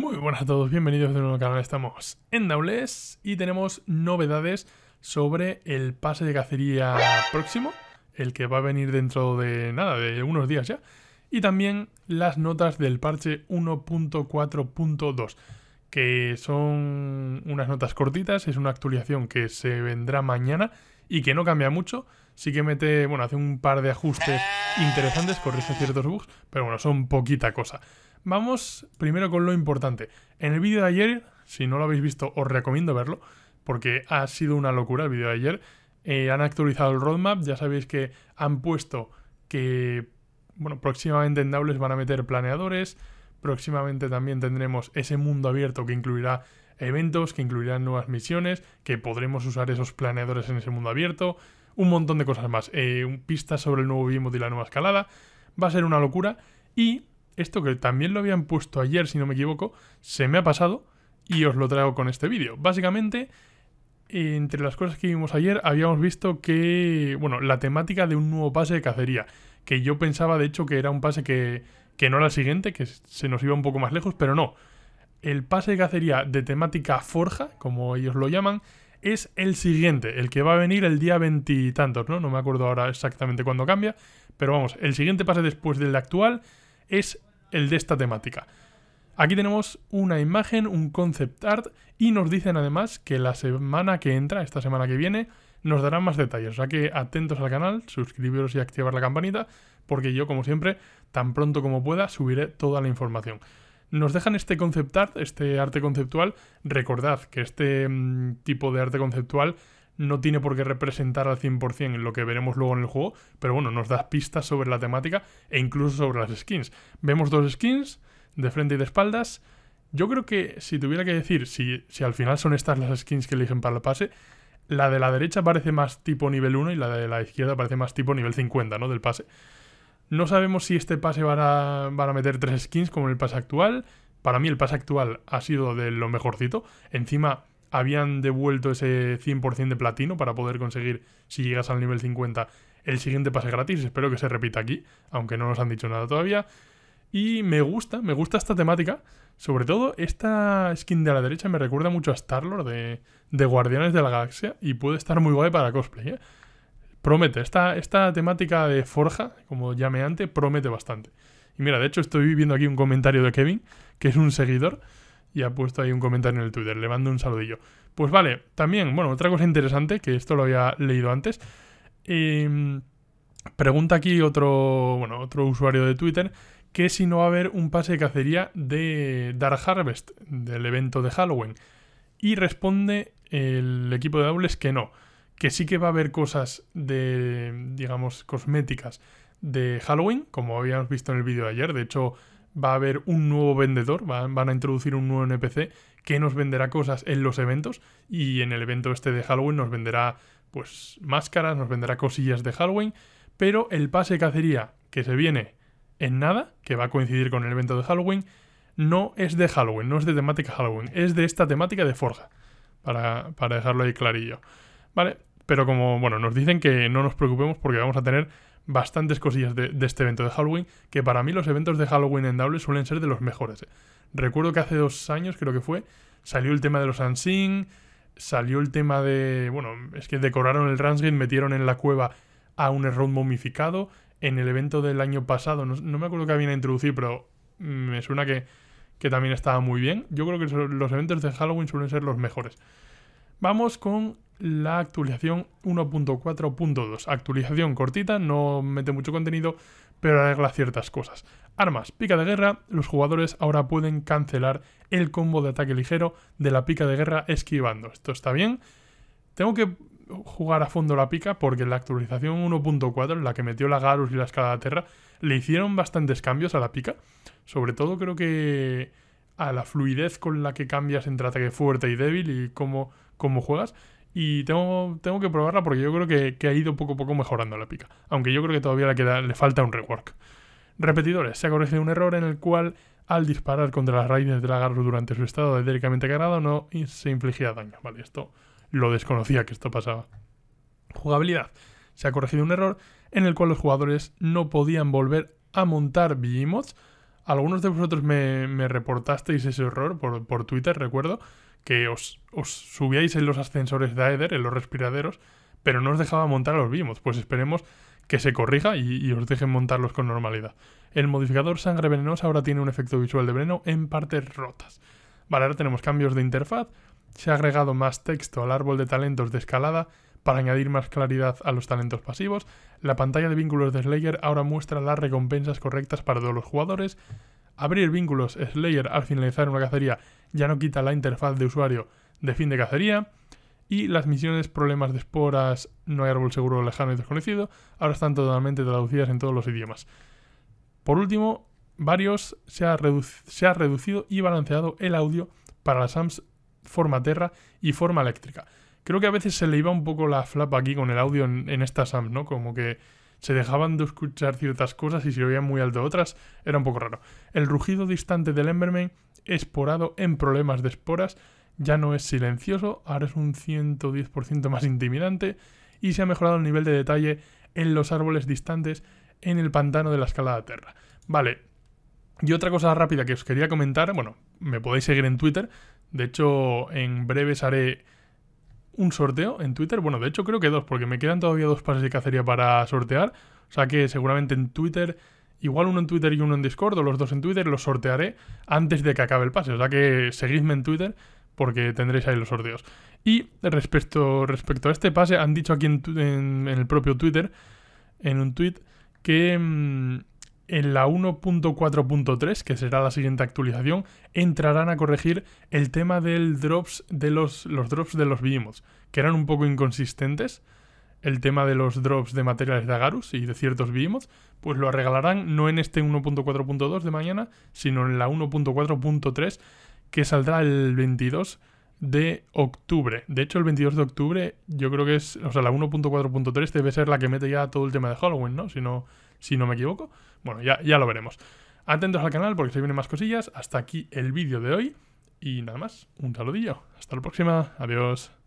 Muy buenas a todos, bienvenidos de nuevo al canal, estamos en Daules y tenemos novedades sobre el pase de cacería próximo, el que va a venir dentro de nada, de unos días ya, y también las notas del parche 1.4.2, que son unas notas cortitas, es una actualización que se vendrá mañana y que no cambia mucho, sí que mete, bueno, hace un par de ajustes interesantes, corrige ciertos bugs, pero bueno, son poquita cosa. Vamos primero con lo importante. En el vídeo de ayer, si no lo habéis visto, os recomiendo verlo, porque ha sido una locura el vídeo de ayer. Eh, han actualizado el roadmap, ya sabéis que han puesto que, bueno, próximamente en Doubles van a meter planeadores, próximamente también tendremos ese mundo abierto que incluirá eventos, que incluirán nuevas misiones, que podremos usar esos planeadores en ese mundo abierto, un montón de cosas más, eh, pistas sobre el nuevo bimod y la nueva escalada, va a ser una locura y esto que también lo habían puesto ayer, si no me equivoco, se me ha pasado y os lo traigo con este vídeo. Básicamente, entre las cosas que vimos ayer, habíamos visto que, bueno, la temática de un nuevo pase de cacería, que yo pensaba de hecho que era un pase que, que no era el siguiente, que se nos iba un poco más lejos, pero no. El pase de cacería de temática forja, como ellos lo llaman, es el siguiente, el que va a venir el día veintitantos, ¿no? No me acuerdo ahora exactamente cuándo cambia, pero vamos, el siguiente pase después del actual es el de esta temática. Aquí tenemos una imagen, un concept art y nos dicen además que la semana que entra, esta semana que viene, nos darán más detalles. O sea que atentos al canal, suscribiros y activar la campanita porque yo como siempre, tan pronto como pueda, subiré toda la información. Nos dejan este concept art, este arte conceptual. Recordad que este mm, tipo de arte conceptual no tiene por qué representar al 100% lo que veremos luego en el juego, pero bueno, nos da pistas sobre la temática e incluso sobre las skins. Vemos dos skins, de frente y de espaldas. Yo creo que si tuviera que decir si, al final son estas las skins que eligen para el pase, la de la derecha parece más tipo nivel 1 y la de la izquierda parece más tipo nivel 50, ¿no? Del pase. No sabemos si este pase va a, van a meter tres skins como en el pase actual. Para mí el pase actual ha sido de lo mejorcito. Encima habían devuelto ese 100% de platino para poder conseguir, si llegas al nivel 50, el siguiente pase gratis. Espero que se repita aquí, aunque no nos han dicho nada todavía. Y me gusta, me gusta esta temática. Sobre todo, esta skin de la derecha me recuerda mucho a Star-Lord de, Guardianes de la Galaxia y puede estar muy guay para cosplay. ¿eh? Promete, esta, esta temática de forja, como me antes, promete bastante. Y mira, de hecho estoy viendo aquí un comentario de Kevin, que es un seguidor, y ha puesto ahí un comentario en el Twitter. Le mando un saludillo. Pues vale, también, bueno, otra cosa interesante, que esto lo había leído antes. Em, pregunta aquí otro, bueno, otro usuario de Twitter que si no va a haber un pase de cacería de Dark Harvest, del evento de Halloween. Y responde el equipo de dobles que no, que sí que va a haber cosas de, digamos, cosméticas de Halloween, como habíamos visto en el vídeo de ayer. De hecho, va a haber un nuevo vendedor, van a introducir un nuevo NPC que nos venderá cosas en los eventos y en el evento este de Halloween nos venderá pues máscaras, nos venderá cosillas de Halloween, pero el pase cacería que se viene en nada, que va a coincidir con el evento de Halloween, no es de Halloween, no es de temática Halloween, es de esta temática de Forja, para, para dejarlo ahí clarillo. ¿Vale? Pero como, bueno, nos dicen que no nos preocupemos porque vamos a tener bastantes cosillas de, este evento de Halloween, que para mí los eventos de Halloween en Double suelen ser de los mejores. ¿eh? Recuerdo que hace dos años, creo que fue, salió el tema de los Unseen, salió el tema de, bueno, es que decoraron el Ransgate, metieron en la cueva a un error momificado. En el evento del año pasado, no, me acuerdo qué había introducido, pero me suena que, que también estaba muy bien. Yo creo que los eventos de Halloween suelen ser los mejores. Vamos con la actualización 1.4.2. Actualización cortita, no mete mucho contenido, pero arregla ciertas cosas. Armas, pica de guerra, los jugadores ahora pueden cancelar el combo de ataque ligero de la pica de guerra esquivando. Esto está bien. Tengo que jugar a fondo la pica porque la actualización 1.4, la que metió la Garus y la de Terra, le hicieron bastantes cambios a la pica. Sobre todo creo que a la fluidez con la que cambias entre ataque fuerte y débil y cómo, cómo juegas. Y tengo, tengo que probarla porque yo creo que, ha ido poco a poco mejorando la pica. Aunque yo creo que todavía le, queda, le falta un rework. Repetidores. Se ha corregido un error en el cual al disparar contra las raíces del agarro durante su estado etéricamente cargado no se infligía daño. Vale, esto lo desconocía que esto pasaba. Jugabilidad. Se ha corregido un error en el cual los jugadores no podían volver a montar BGMODs algunos de vosotros me, reportasteis ese error por, Twitter, recuerdo, que os, subíais en los ascensores de Aether, en los respiraderos, pero no os dejaba montar a los vimos Pues esperemos que se corrija y, y, os dejen montarlos con normalidad. El modificador sangre venenosa ahora tiene un efecto visual de veneno en partes rotas. Vale, ahora tenemos cambios de interfaz, se ha agregado más texto al árbol de talentos de escalada para añadir más claridad a los talentos pasivos, la pantalla de vínculos de Slayer ahora muestra las recompensas correctas para todos los jugadores. Abrir vínculos Slayer al finalizar una cacería ya no quita la interfaz de usuario de fin de cacería. Y las misiones problemas de esporas, no hay árbol seguro lejano y desconocido, ahora están totalmente traducidas en todos los idiomas. Por último, varios se ha, reducido y balanceado el audio para las sams forma terra y forma eléctrica. Creo que a veces se le iba un poco la flapa aquí con el audio en, estas esta SAM, ¿no? Como que se dejaban de escuchar ciertas cosas y se oían muy alto otras, era un poco raro. El rugido distante del Emberman, esporado en problemas de esporas, ya no es silencioso, ahora es un 110% más intimidante y se ha mejorado el nivel de detalle en los árboles distantes en el pantano de la escalada tierra. Vale, y otra cosa rápida que os quería comentar, bueno, me podéis seguir en Twitter, de hecho en breves haré un sorteo en Twitter. Bueno, de hecho creo que dos, porque me quedan todavía dos pases de cacería para sortear. O sea que seguramente en Twitter, igual uno en Twitter y uno en Discord, o los dos en Twitter, los sortearé antes de que acabe el pase. O sea que seguidme en Twitter porque tendréis ahí los sorteos. Y respecto, respecto a este pase, han dicho aquí en, el propio Twitter, en un tweet, que... Mm, en la 1.4.3, que será la siguiente actualización, entrarán a corregir el tema del drops de los, drops de los Behemoths, que eran un poco inconsistentes. El tema de los drops de materiales de Agarus y de ciertos Behemoths, pues lo arreglarán no en este 1.4.2 de mañana, sino en la 1.4.3, que saldrá el 22 de octubre. De hecho, el 22 de octubre yo creo que es, o sea, la 1.4.3 debe ser la que mete ya todo el tema de Halloween, ¿no? Si no, si no me equivoco. Bueno, ya, ya lo veremos. Atentos al canal porque se vienen más cosillas. Hasta aquí el vídeo de hoy. Y nada más, un saludillo. Hasta la próxima. Adiós.